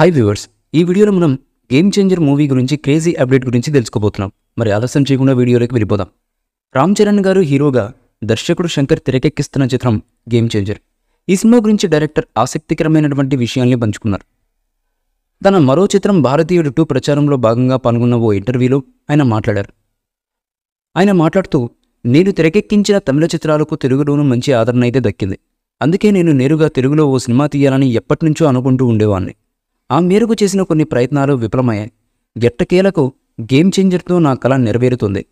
hi viewers ఈ వీడియోలో మనం గేమ్ చేంజర్ మూవీ గురించి క్రేజీ అప్డేట్ గురించి తెలుసుకోబోతున్నాం మరి ఆలస్యం చేయకుండా వీడియోలోకి వెళ్ళిపోదాం రామ్ చరణ్ గారు హీరోగా దర్శకుడు శంకర్ తెరకెక్కిస్తున్న చిత్రం గేమ్ చేంజర్ ఈ సినిమా గురించి డైరెక్టర్ ఆసక్తికరమైనటువంటి విషయాల్ని పంచుకున్నారు తన మరో చిత్రం భారతీయుడు టూ ప్రచారంలో భాగంగా పాల్గొన్న ఓ ఇంటర్వ్యూలో ఆయన మాట్లాడారు ఆయన మాట్లాడుతూ నేను తెరకెక్కించిన తమిళ చిత్రాలకు తెలుగులోనూ మంచి ఆదరణ అయితే దక్కింది అందుకే నేను నేరుగా తెలుగులో ఓ సినిమా తీయాలని ఎప్పటినుంచో అనుకుంటూ ఉండేవాడిని ఆ మేరకు చేసిన కొన్ని ప్రయత్నాలు విఫలమయ్యాయి గెట్టకేలకు గేమ్ చేంజర్తో నా కళ నెరవేరుతుంది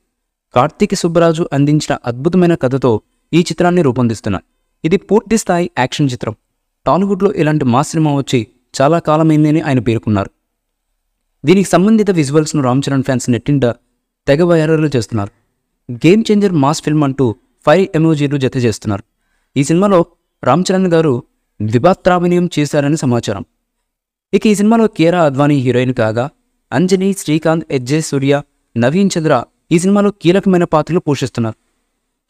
కార్తీక సుబ్బరాజు అందించిన అద్భుతమైన కథతో ఈ చిత్రాన్ని రూపొందిస్తున్నా ఇది పూర్తి స్థాయి యాక్షన్ చిత్రం టాలీవుడ్లో ఇలాంటి మా సినిమా వచ్చి చాలా కాలమైందని ఆయన పేర్కొన్నారు దీనికి సంబంధిత విజువల్స్ను రామ్ చరణ్ ఫ్యాన్స్ నెట్టింట తెగ వైరల్ చేస్తున్నారు గేమ్ చేంజర్ మాస్ ఫిల్మ్ అంటూ ఫైవ్ ఎమోజీలు జత చేస్తున్నారు ఈ సినిమాలో రామ్ చరణ్ గారు ద్విపాత్రాభినయం చేశారని సమాచారం ఇక ఈ సినిమాలో కేరా అద్వానీ హీరోయిన్ కాగా అంజనీ శ్రీకాంత్ ఎజ్జే సూర్య నవీన్ చంద్ర ఈ సినిమాలో కీలకమైన పాత్రలు పోషిస్తున్నారు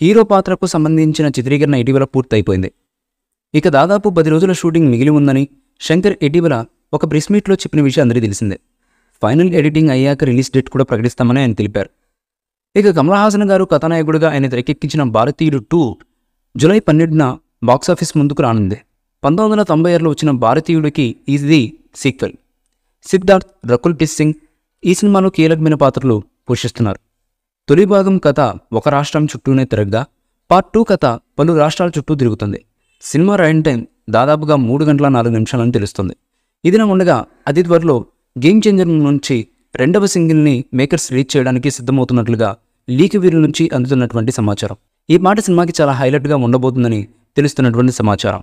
హీరో పాత్రకు సంబంధించిన చిత్రీకరణ ఇటీవల పూర్తయిపోయింది ఇక దాదాపు పది రోజుల షూటింగ్ మిగిలి ఉందని శంకర్ ఇటీవల ఒక ప్రెస్ మీట్లో చెప్పిన విషయం అందరికీ తెలిసిందే ఫైనల్ ఎడిటింగ్ అయ్యాక రిలీజ్ డేట్ కూడా ప్రకటిస్తామని ఆయన తెలిపారు ఇక కమలహాసన్ గారు కథానాయకుడిగా ఆయన తెరకెక్కించిన భారతీయుడు టూ జూలై పన్నెండున బాక్సాఫీస్ ముందుకు రానుంది పంతొమ్మిది వందల తొంభై ఏడులో వచ్చిన భారతీయుడికి ఇది సీక్వెల్ సిద్ధార్థ్ రకుల్ ప్రీత్ సింగ్ ఈ సినిమాలో కీలకమైన పాత్రలు పోషిస్తున్నారు తొలి భాగం కథ ఒక రాష్ట్రం చుట్టూనే తిరగగా పార్ట్ టూ కథ పలు రాష్ట్రాల చుట్టూ తిరుగుతుంది సినిమా రైన్ టైం దాదాపుగా మూడు గంటల నాలుగు నిమిషాలని తెలుస్తుంది ఇదిలా ఉండగా అది త్వరలో గేమ్ చేంజర్ నుంచి రెండవ సింగిల్ని మేకర్స్ రీచ్ చేయడానికి సిద్ధమవుతున్నట్లుగా లీక్ వీరుల నుంచి అందుతున్నటువంటి సమాచారం ఈ మాట సినిమాకి చాలా హైలైట్గా ఉండబోతుందని తెలుస్తున్నటువంటి సమాచారం